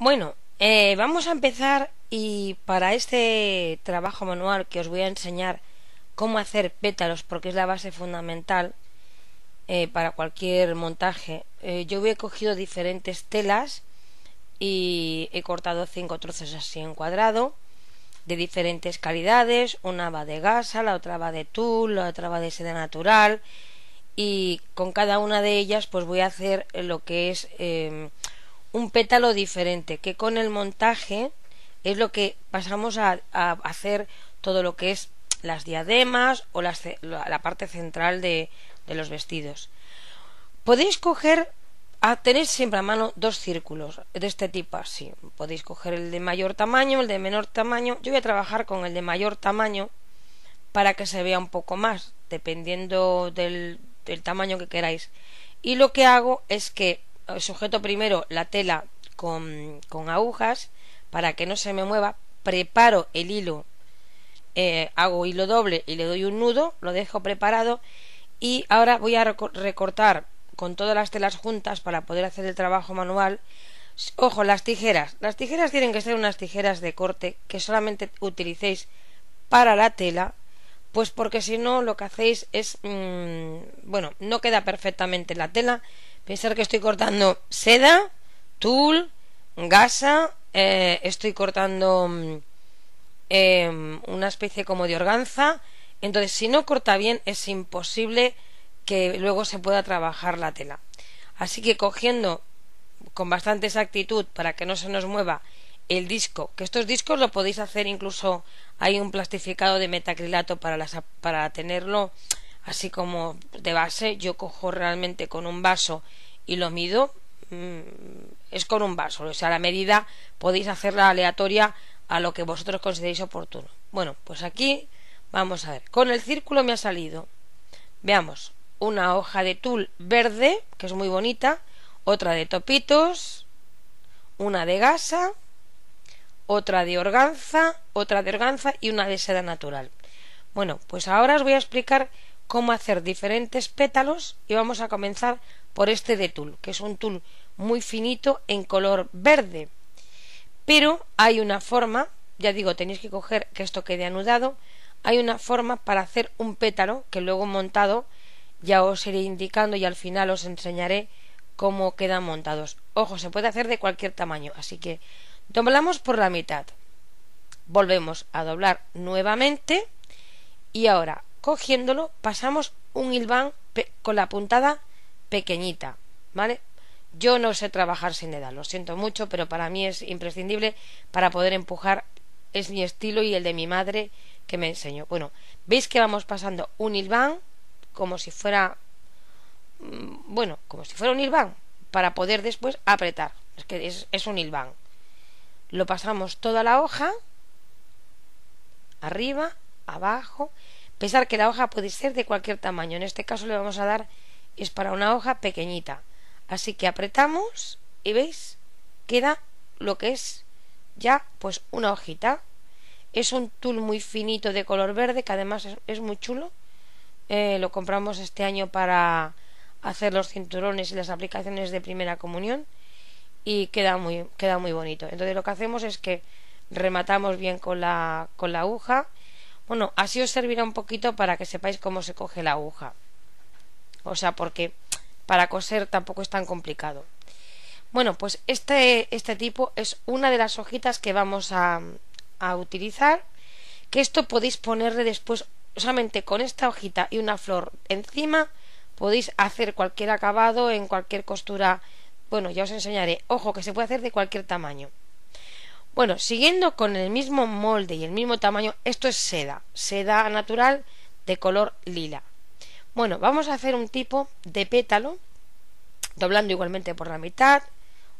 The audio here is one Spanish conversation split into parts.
Bueno, eh, vamos a empezar y para este trabajo manual que os voy a enseñar cómo hacer pétalos porque es la base fundamental eh, para cualquier montaje. Eh, yo he cogido diferentes telas y he cortado cinco trozos así en cuadrado de diferentes calidades, una va de gasa, la otra va de tul, la otra va de seda natural y con cada una de ellas pues voy a hacer lo que es em, un pétalo diferente, que con el montaje es lo que pasamos a, hacer todo lo que es las diademas o la parte central de, los vestidos. Podéis coger, a, tener siempre a mano dos círculos de este tipo así. Podéis coger el de mayor tamaño, el de menor tamaño. Yo voy a trabajar con el de mayor tamaño para que se vea un poco más, dependiendo del tamaño que queráis. Y lo que hago es que eh, sujeto primero la tela con, con agujas para que no se me mueva, preparo el hilo, eh, hago hilo doble y le doy un nudo, lo dejo preparado y ahora voy a recortar con todas las telas juntas para poder hacer el trabajo manual. Ojo, las tijeras. Las tijeras tienen que ser unas tijeras de corte que solamente utilicéis para la tela, pues porque si no lo que hacéis es, mm, bueno, no queda perfectamente la tela Pensar que estoy cortando seda, tul, gasa, eh, estoy cortando mm, eh, una especie como de organza. Entonces, si no corta bien, es imposible que luego se pueda trabajar la tela. Así que cogiendo con bastante exactitud para que no se nos mueva el disco, que estos discos lo podéis hacer incluso hay un plastificado de metacrilato para, para tenerlo así como de base, yo cojo realmente con un vaso y lo mido, mm, es con un vaso, o sea, la medida podéis hacerla aleatoria a lo que vosotros consideréis oportuno. Bueno, pues aquí vamos a ver, con el círculo me ha salido, veamos, una hoja de tul verde, que es muy bonita, otra de topitos, una de gasa, otra de organza, otra de organza y una de seda natural. Bueno, pues ahora os voy a explicar cómo hacer diferentes pétalos y vamos a comenzar por este de tul, que es un tul muy finito en color verde. Pero hay una forma, ya digo, tenéis que coger que esto quede anudado, hay una forma para hacer un pétalo que luego montado ya os iré indicando y al final os enseñaré cómo quedan montados. Ojo, se puede hacer de cualquier tamaño, así que doblamos por la mitad. Volvemos a doblar nuevamente y ahora cogiéndolo pasamos un hilván con la puntada pequeñita, ¿vale? Yo no sé trabajar sin edad, lo siento mucho, pero para mí es imprescindible para poder empujar. Es mi estilo y el de mi madre que me enseñó. Bueno, veis que vamos pasando un hilván como si fuera, mm, bueno, como si fuera un hilván para poder después apretar. Es que es, es un hilván. Lo pasamos toda la hoja, arriba, abajo Pesar que la hoja puede ser de cualquier tamaño. En este caso le vamos a dar, es para una hoja pequeñita. Así que apretamos y veis, queda lo que es ya pues una hojita. Es un tul muy finito de color verde que además es, muy chulo. Eh, lo compramos este año para hacer los cinturones y las aplicaciones de primera comunión y queda muy, queda muy bonito. Entonces lo que hacemos es que rematamos bien con la, con la aguja bueno, así os servirá un poquito para que sepáis cómo se coge la aguja. O sea, porque para coser tampoco es tan complicado. Bueno, pues este, este tipo es una de las hojitas que vamos a, a utilizar. Que esto podéis ponerle después solamente con esta hojita y una flor encima podéis hacer cualquier acabado en cualquier costura bueno ya os enseñaré ojo que se puede hacer de cualquier tamaño bueno, siguiendo con el mismo molde y el mismo tamaño, esto es seda, seda natural de color lila. Bueno, vamos a hacer un tipo de pétalo, doblando igualmente por la mitad,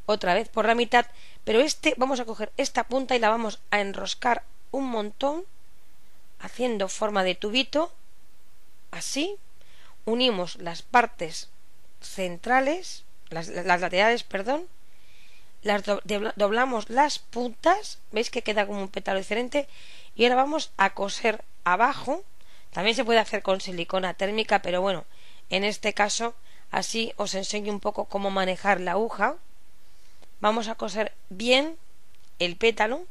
otra vez por la mitad, pero este vamos a coger esta punta y la vamos a enroscar un montón, haciendo forma de tubito, así, unimos las partes centrales, las, las laterales, perdón, las doblamos las puntas veis que queda como un pétalo diferente y ahora vamos a coser abajo también se puede hacer con silicona térmica pero bueno en este caso así os enseño un poco cómo manejar la aguja vamos a coser bien el pétalo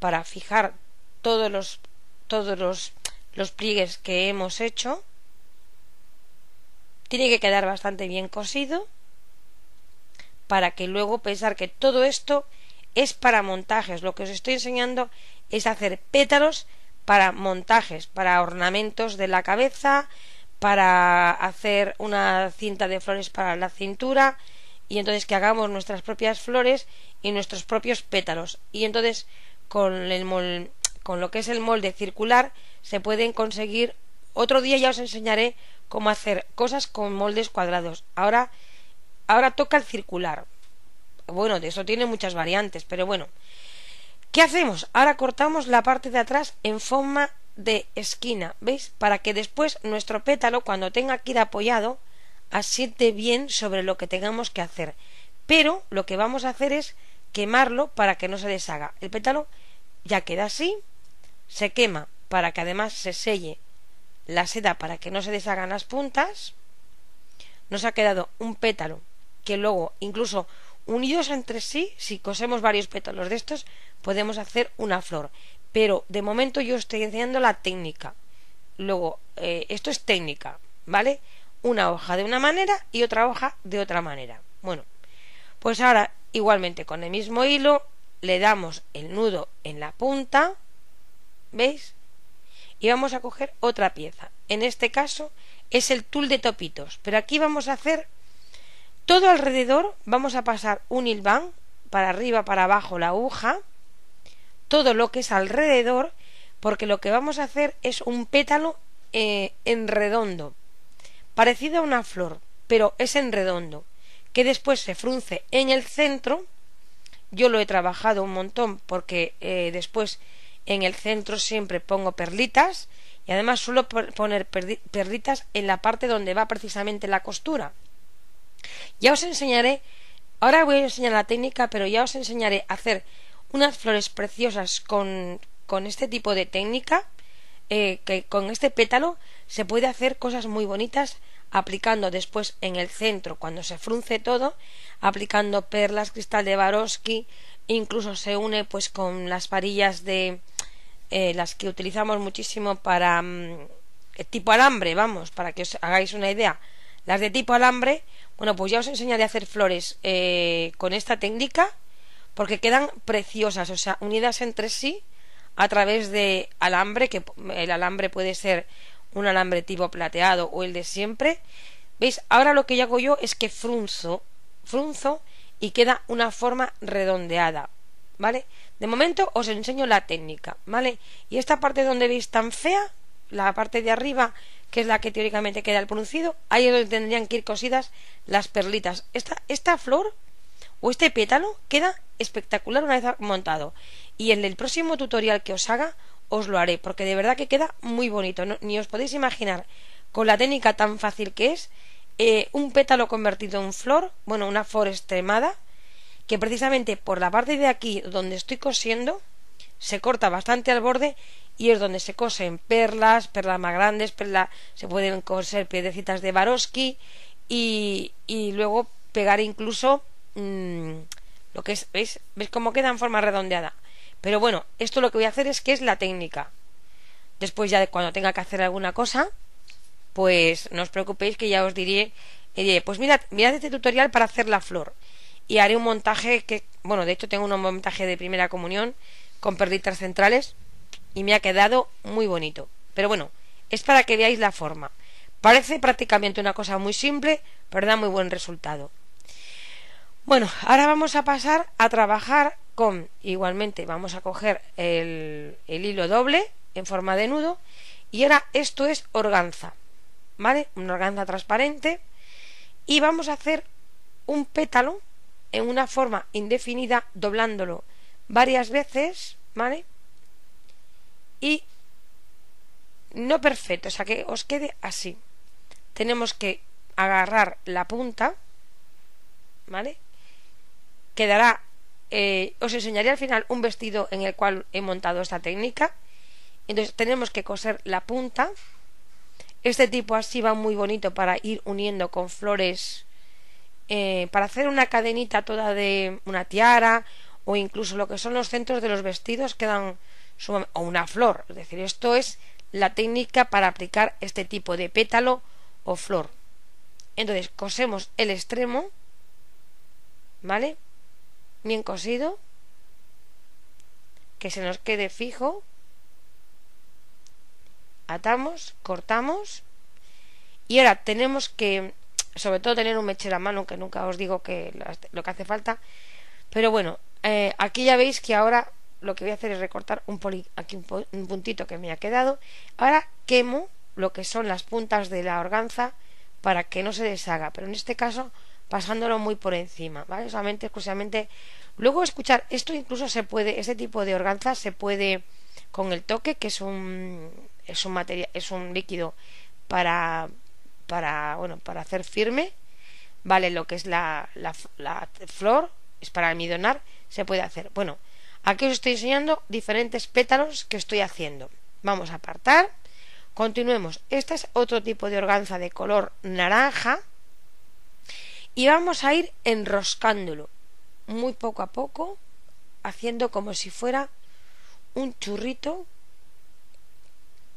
para fijar todos los todos los pliegues que hemos hecho tiene que quedar bastante bien cosido para que luego pensar que todo esto es para montajes. Lo que os estoy enseñando es hacer pétalos para montajes, para ornamentos de la cabeza, para hacer una cinta de flores para la cintura y entonces que hagamos nuestras propias flores y nuestros propios pétalos. Y entonces con, el con lo que es el molde circular se pueden conseguir. Otro día ya os enseñaré cómo hacer cosas con moldes cuadrados. Ahora Ahora toca el circular. Bueno, de eso tiene muchas variantes, pero bueno. ¿Qué hacemos? Ahora cortamos la parte de atrás en forma de esquina, ¿veis? Para que después nuestro pétalo, cuando tenga aquí de apoyado, asiente bien sobre lo que tengamos que hacer. Pero lo que vamos a hacer es quemarlo para que no se deshaga. El pétalo ya queda así, se quema para que además se selle la seda para que no se deshagan las puntas. Nos ha quedado un pétalo que luego, incluso unidos entre sí, si cosemos varios pétalos de estos, podemos hacer una flor. Pero de momento yo estoy enseñando la técnica. Luego, eh, esto es técnica, ¿vale? Una hoja de una manera y otra hoja de otra manera. Bueno, pues ahora igualmente con el mismo hilo le damos el nudo en la punta, ¿veis? Y vamos a coger otra pieza. En este caso es el tul de topitos, pero aquí vamos a hacer todo alrededor vamos a pasar un hilván para arriba, para abajo la aguja, todo lo que es alrededor, porque lo que vamos a hacer es un pétalo eh, en redondo, parecido a una flor, pero es en redondo, que después se frunce en el centro. Yo lo he trabajado un montón porque eh, después en el centro siempre pongo perlitas y además suelo poner perlitas en la parte donde va precisamente la costura ya os enseñaré, ahora voy a enseñar la técnica, pero ya os enseñaré a hacer unas flores preciosas con, con este tipo de técnica, eh, que con este pétalo se puede hacer cosas muy bonitas aplicando después en el centro cuando se frunce todo, aplicando perlas, cristal de Varosky, incluso se une pues con las varillas de eh, las que utilizamos muchísimo para mm, eh, tipo alambre, vamos, para que os hagáis una idea, las de tipo alambre bueno, pues ya os enseñaré a hacer flores eh, con esta técnica porque quedan preciosas, o sea, unidas entre sí a través de alambre, que el alambre puede ser un alambre tipo plateado o el de siempre. ¿Veis? Ahora lo que yo hago yo es que frunzo, frunzo y queda una forma redondeada, ¿vale? De momento os enseño la técnica, ¿vale? Y esta parte donde veis tan fea, la parte de arriba que es la que teóricamente queda el producido, ahí es donde tendrían que ir cosidas las perlitas. Esta, esta flor o este pétalo queda espectacular una vez montado. Y en el próximo tutorial que os haga, os lo haré, porque de verdad que queda muy bonito. ni os podéis imaginar con la técnica tan fácil que es, eh, un pétalo convertido en flor, bueno, una flor extremada, que precisamente por la parte de aquí donde estoy cosiendo, se corta bastante al borde y es donde se cosen perlas, perlas más grandes, se pueden coser piedecitas de varosky y, y luego pegar incluso mm, lo que es, ¿veis? ¿Veis cómo queda en forma redondeada? Pero bueno, esto lo que voy a hacer es que es la técnica. Después ya de cuando tenga que hacer alguna cosa, pues no os preocupéis que ya os diré, eh, pues mirad, mirad este tutorial para hacer la flor. Y haré un montaje que, bueno, de hecho tengo un montaje de primera comunión con perditas centrales y me ha quedado muy bonito. Pero bueno, es para que veáis la forma. Parece prácticamente una cosa muy simple, pero da muy buen resultado. Bueno, ahora vamos a pasar a trabajar con, igualmente, vamos a coger el, el hilo doble en forma de nudo y ahora esto es organza, ¿vale? Una organza transparente y vamos a hacer un pétalo en una forma indefinida doblándolo varias veces, ¿vale? Y no perfecto, o sea que os quede así. Tenemos que agarrar la punta, ¿vale? Quedará, eh, os enseñaré al final un vestido en el cual he montado esta técnica. Entonces tenemos que coser la punta. Este tipo así va muy bonito para ir uniendo con flores, eh, para hacer una cadenita toda de una tiara o incluso lo que son los centros de los vestidos quedan o una flor, es decir, esto es la técnica para aplicar este tipo de pétalo o flor. Entonces, cosemos el extremo, ¿vale? Bien cosido, que se nos quede fijo. Atamos, cortamos y ahora tenemos que sobre todo tener un mechero a mano, que nunca os digo que lo que hace falta. Pero bueno, eh, aquí ya veis que ahora lo que voy a hacer es recortar un aquí un, puntito que me ha quedado. Ahora quemo lo que son las puntas de la organza para que no se deshaga, pero en este caso pasándolo muy por encima, ¿vale? Solamente, exclusivamente. Luego escuchar, esto incluso se puede, este tipo de organza se puede con el toque, que es un es un material, es un líquido para para bueno para hacer firme, vale lo que es la, la, la flor, es para almidonar, se puede hacer. Bueno, aquí os estoy enseñando diferentes pétalos que estoy haciendo. Vamos a apartar. Continuemos. Este es otro tipo de organza de color naranja. Y vamos a ir enroscándolo muy poco a poco, haciendo como si fuera un churrito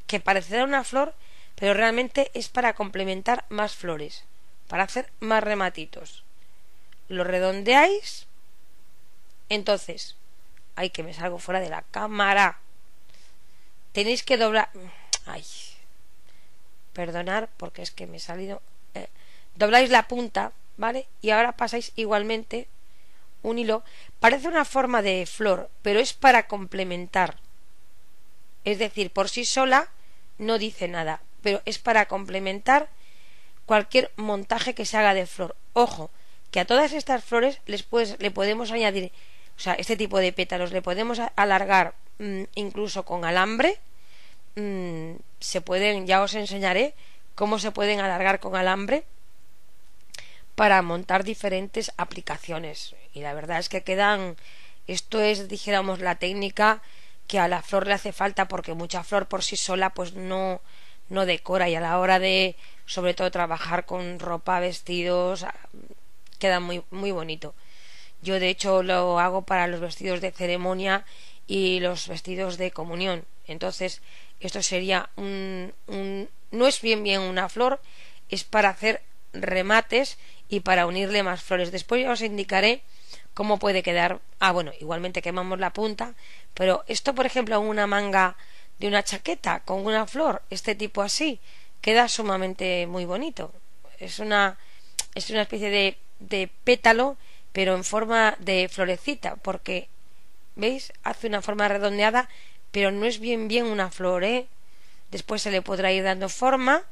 que parecerá una flor, pero realmente es para complementar más flores, para hacer más rematitos. Lo redondeáis entonces, hay que me salgo fuera de la cámara. Tenéis que doblar. Ay, perdonar porque es que me he salido. Eh, dobláis la punta, ¿vale? Y ahora pasáis igualmente un hilo. Parece una forma de flor, pero es para complementar. Es decir, por sí sola no dice nada, pero es para complementar cualquier montaje que se haga de flor. Ojo, que a todas estas flores les le podemos añadir o sea, este tipo de pétalos le podemos alargar mm, incluso con alambre. Mm, se pueden, ya os enseñaré cómo se pueden alargar con alambre para montar diferentes aplicaciones. Y la verdad es que quedan, esto es, dijéramos, la técnica que a la flor le hace falta porque mucha flor por sí sola pues no, no decora y a la hora de sobre todo trabajar con ropa, vestidos, queda muy, muy bonito. Yo de hecho lo hago para los vestidos de ceremonia y los vestidos de comunión. Entonces, esto sería un, un no es bien bien una flor, es para hacer remates y para unirle más flores. Después ya os indicaré cómo puede quedar. Ah, bueno, igualmente quemamos la punta, pero esto, por ejemplo, una manga de una chaqueta con una flor, este tipo así, queda sumamente muy bonito. Es una es una especie de, de pétalo pero en forma de florecita, porque, ¿veis? Hace una forma redondeada, pero no es bien bien una flor, ¿eh? Después se le podrá ir dando forma,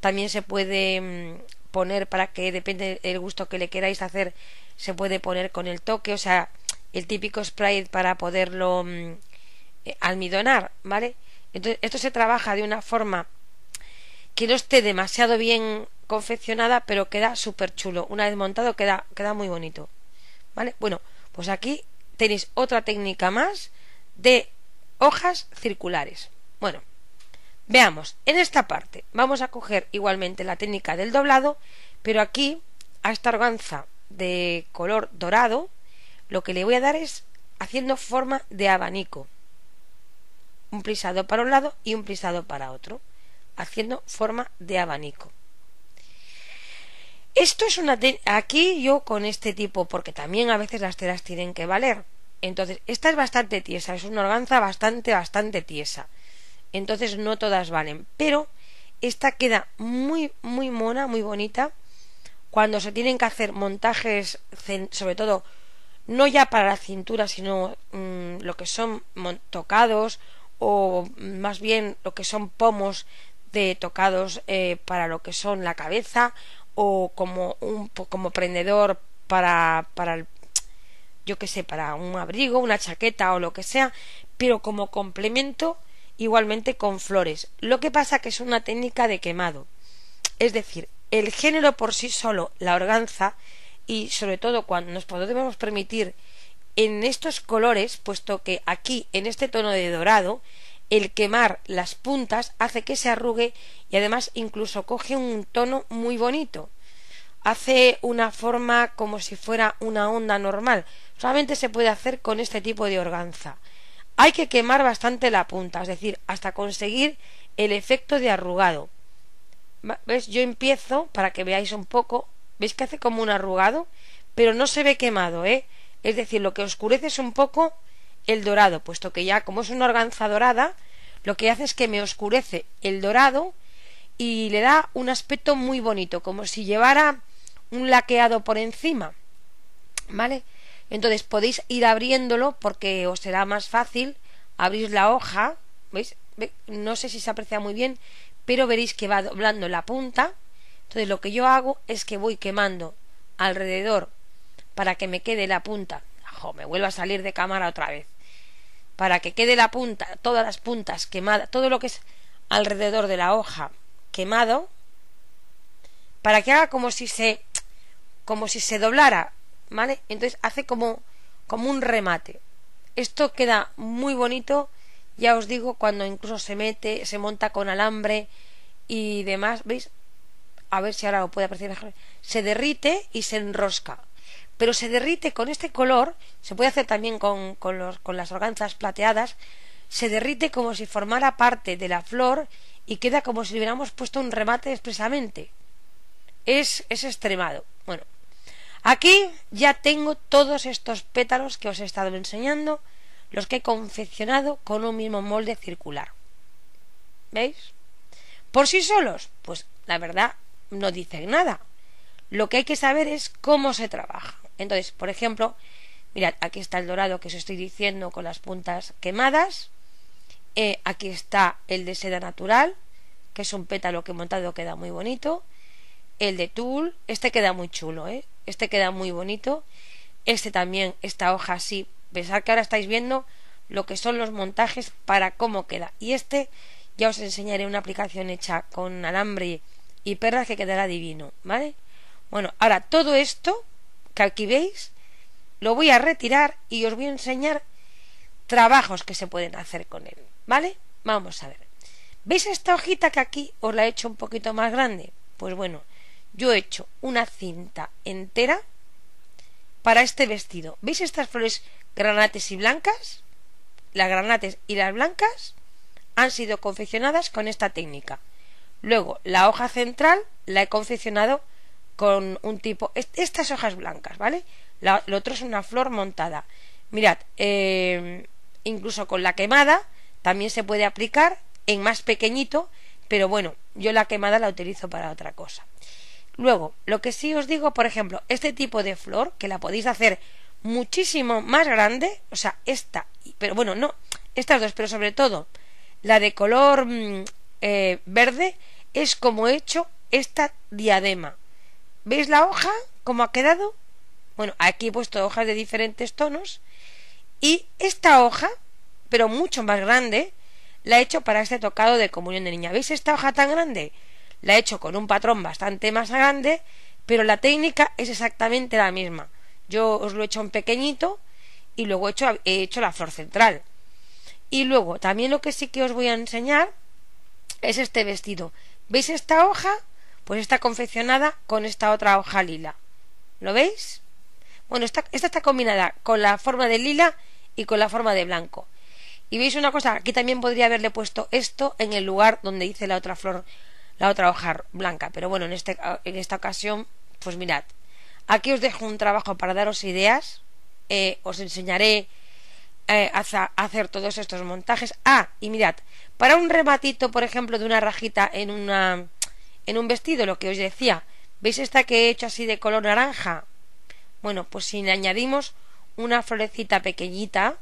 también se puede mm, poner para que, depende del gusto que le queráis hacer, se puede poner con el toque, o sea, el típico spray para poderlo mm, eh, almidonar, ¿vale? Entonces, esto se trabaja de una forma que no esté demasiado bien confeccionada, pero queda súper chulo. Una vez montado queda, queda muy bonito. ¿Vale? Bueno, pues aquí tenéis otra técnica más de hojas circulares. Bueno, veamos, en esta parte vamos a coger igualmente la técnica del doblado, pero aquí a esta organza de color dorado lo que le voy a dar es haciendo forma de abanico. Un plisado para un lado y un plisado para otro, haciendo forma de abanico. Esto es una... Aquí yo con este tipo, porque también a veces las telas tienen que valer. Entonces, esta es bastante tiesa, es una organza bastante, bastante tiesa. Entonces, no todas valen. Pero esta queda muy, muy mona, muy bonita. Cuando se tienen que hacer montajes, sobre todo, no ya para la cintura, sino mm, lo que son tocados o más bien lo que son pomos de tocados eh, para lo que son la cabeza o como un como prendedor para para el, yo que sé, para un abrigo, una chaqueta o lo que sea, pero como complemento igualmente con flores. Lo que pasa que es una técnica de quemado. Es decir, el género por sí solo, la organza, y sobre todo cuando nos podemos permitir en estos colores, puesto que aquí, en este tono de dorado, el quemar las puntas hace que se arrugue y además incluso coge un tono muy bonito. Hace una forma como si fuera una onda normal. Solamente se puede hacer con este tipo de organza. Hay que quemar bastante la punta, es decir, hasta conseguir el efecto de arrugado. ¿Ves? Yo empiezo para que veáis un poco. ¿Veis que hace como un arrugado? Pero no se ve quemado, ¿eh? Es decir, lo que oscurece es un poco el dorado, puesto que ya como es una organza dorada, lo que hace es que me oscurece el dorado y le da un aspecto muy bonito, como si llevara un laqueado por encima. ¿Vale? Entonces podéis ir abriéndolo porque os será más fácil. abrir la hoja, ¿veis? No sé si se aprecia muy bien, pero veréis que va doblando la punta. Entonces lo que yo hago es que voy quemando alrededor para que me quede la punta. Me vuelvo a salir de cámara otra vez para que quede la punta, todas las puntas quemadas, todo lo que es alrededor de la hoja quemado, para que haga como si se como si se doblara, ¿vale? Entonces hace como como un remate. Esto queda muy bonito, ya os digo, cuando incluso se mete, se monta con alambre y demás, ¿veis? A ver si ahora lo puede apreciar mejor. Se derrite y se enrosca pero se derrite con este color, se puede hacer también con, las organzas plateadas, se derrite como si formara parte de la flor y queda como si le hubiéramos puesto un remate expresamente. Es, es extremado. Bueno, aquí ya tengo todos estos pétalos que os he estado enseñando, los que he confeccionado con un mismo molde circular. ¿Veis? Por sí solos, pues la verdad no dicen nada. Lo que hay que saber es cómo se trabaja. Entonces, por ejemplo, mirad, aquí está el dorado que os estoy diciendo con las puntas quemadas. Eh, aquí está el de seda natural, que es un pétalo que he montado queda muy bonito. El de tul, este queda muy chulo, ¿eh? este queda muy bonito. Este también, esta hoja así, pensad que ahora estáis viendo lo que son los montajes para cómo queda. Y este ya os enseñaré una aplicación hecha con alambre y perlas que quedará divino, ¿vale? Bueno, ahora todo esto que aquí veis, lo voy a retirar y os voy a enseñar trabajos que se pueden hacer con él, ¿vale? Vamos a ver. ¿Veis esta hojita que aquí os la he hecho un poquito más grande? Pues bueno, yo he hecho una cinta entera para este vestido. ¿Veis estas flores granates y blancas? Las granates y las blancas han sido confeccionadas con esta técnica. Luego, la hoja central la he confeccionado con un tipo. estas hojas blancas, ¿vale? lo otro es una flor montada. Mirad, em, incluso con la quemada también se puede aplicar en más pequeñito, pero bueno, yo la quemada la utilizo para otra cosa. Luego, lo que sí os digo, por ejemplo, este tipo de flor, que la podéis hacer muchísimo más grande, o sea, esta, pero bueno, no, estas dos, pero sobre todo la de color mm, eh, verde, es como he hecho esta diadema, ¿Veis la hoja? ¿Cómo ha quedado? Bueno, aquí he puesto hojas de diferentes tonos. Y esta hoja, pero mucho más grande, la he hecho para este tocado de comunión de niña. ¿Veis esta hoja tan grande? La he hecho con un patrón bastante más grande, pero la técnica es exactamente la misma. Yo os lo he hecho en pequeñito y luego he hecho, he hecho la flor central. Y luego, también lo que sí que os voy a enseñar es este vestido. ¿Veis esta hoja? Pues está confeccionada con esta otra hoja lila. ¿Lo veis? Bueno, esta, esta está combinada con la forma de lila y con la forma de blanco. Y veis una cosa, aquí también podría haberle puesto esto en el lugar donde hice la otra flor, la otra hoja blanca. Pero bueno, en, este, en esta ocasión, pues mirad. Aquí os dejo un trabajo para daros ideas. Eh, os enseñaré eh, a hacer todos estos montajes. Ah, y mirad, para un rematito, por ejemplo, de una rajita en una en un vestido, lo que os decía. ¿Veis esta que he hecho así de color naranja? Bueno, pues si le añadimos una florecita pequeñita,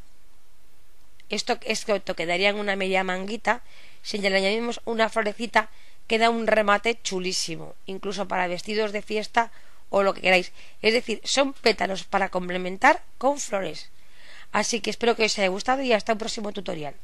esto, que es esto quedaría en una media manguita, si le añadimos una florecita queda un remate chulísimo, incluso para vestidos de fiesta o lo que queráis. Es decir, son pétalos para complementar con flores. Así que espero que os haya gustado y hasta un próximo tutorial.